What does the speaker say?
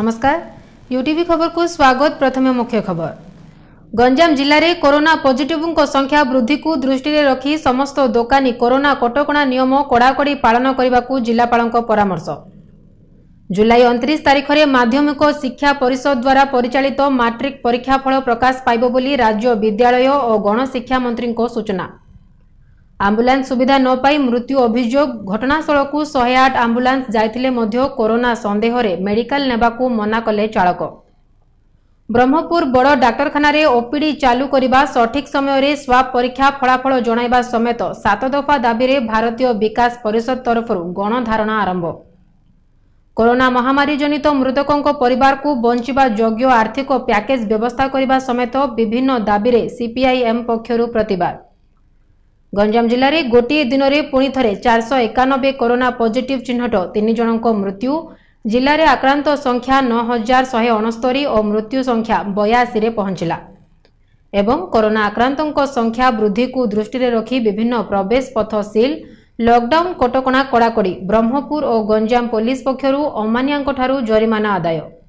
ନମସ୍କାର ୟୁଟିଭି ଖବରକୁ ସ୍ୱାଗତ ପ୍ରଥମେ ମୁଖ୍ୟ ଖବର ଗଞ୍ଜାମ ଜିଲ୍ଲାରେ କରୋନା ପଜିଟିଭଙ୍କ ସଂଖ୍ୟା ବୃଦ୍ଧିକୁ ଦୃଷ୍ଟିରେ ରଖି ସମସ୍ତ ଦୋକାନୀ କରୋନା କଟକଣା ନିୟମ କଡ଼ାକଡ଼ି ପାଳନ କରିବାକୁ ଜିଲ୍ଲାପାଳଙ୍କ ପରାମର୍ଶ ଜୁଲାଇ ଅଣତିରିଶ ତାରିଖରେ ମାଧ୍ୟମିକ ଶିକ୍ଷା ପରିଷଦ ଦ୍ୱାରା ପରିଚାଳିତ ମାଟ୍ରିକ୍ ପରୀକ୍ଷା ଫଳ ପ୍ରକାଶ ପାଇବ ବୋଲି ରାଜ୍ୟ ବିଦ୍ୟାଳୟ ଓ ଗଣଶିକ୍ଷା ମନ୍ତ୍ରୀଙ୍କ ସୂଚନା ଆମ୍ବୁଲାନ୍ସ ସୁବିଧା ନ ପାଇ ମୃତ୍ୟୁ ଅଭିଯୋଗ ଘଟଣାସ୍ଥଳକୁ ଶହେ ଆଠ ଆମ୍ବୁଲାନ୍ସ ଯାଇଥିଲେ ମଧ୍ୟ କରୋନା ସନ୍ଦେହରେ ମେଡିକାଲ ନେବାକୁ ମନା କଲେ ଚାଳକ ବ୍ରହ୍ମପୁର ବଡ଼ ଡାକ୍ତରଖାନାରେ ଓପିଡି ଚାଲୁ କରିବା ସଠିକ୍ ସମୟରେ ସ୍ୱାବ ପରୀକ୍ଷା ଫଳାଫଳ ଜଣାଇବା ସମେତ ସାତ ଦଫା ଦାବିରେ ଭାରତୀୟ ବିକାଶ ପରିଷଦ ତରଫରୁ ଗଣଧାରଣା ଆରମ୍ଭ କରୋନା ମହାମାରୀ ଜନିତ ମୃତକଙ୍କ ପରିବାରକୁ ବଞ୍ଚିବା ଯୋଗ୍ୟ ଆର୍ଥିକ ପ୍ୟାକେଜ୍ ବ୍ୟବସ୍ଥା କରିବା ସମେତ ବିଭିନ୍ନ ଦାବିରେ ସିପିଆଇଏମ୍ ପକ୍ଷରୁ ପ୍ରତିବାଦ ଗଞ୍ଜାମ ଜିଲ୍ଲାରେ ଗୋଟିଏ ଦିନରେ ପୁଣି ଥରେ ଚାରିଶହ ଏକାନବେ କରୋନା ପଜିଟିଭ୍ ଚିହ୍ନଟ ତିନି ଜଣଙ୍କ ମୃତ୍ୟୁ ଜିଲ୍ଲାରେ ଆକ୍ରାନ୍ତ ସଂଖ୍ୟା ନଅ ହଜାର ଶହେ ଅଣସ୍ତରି ଓ ମୃତ୍ୟୁ ସଂଖ୍ୟା ବୟାଅଶୀରେ ପହଞ୍ଚିଲା ଏବଂ କରୋନା ଆକ୍ରାନ୍ତଙ୍କ ସଂଖ୍ୟା ବୃଦ୍ଧିକୁ ଦୃଷ୍ଟିରେ ରଖି ବିଭିନ୍ନ ପ୍ରବେଶ ପଥ ସିଲ୍ ଲକ୍ଡାଉନ୍ କଟକଣା କଡ଼ାକଡ଼ି ବ୍ରହ୍ମପୁର ଓ ଗଞ୍ଜାମ ପୋଲିସ ପକ୍ଷରୁ ଅମାନିଆଙ୍କଠାରୁ ଜରିମାନା ଆଦାୟ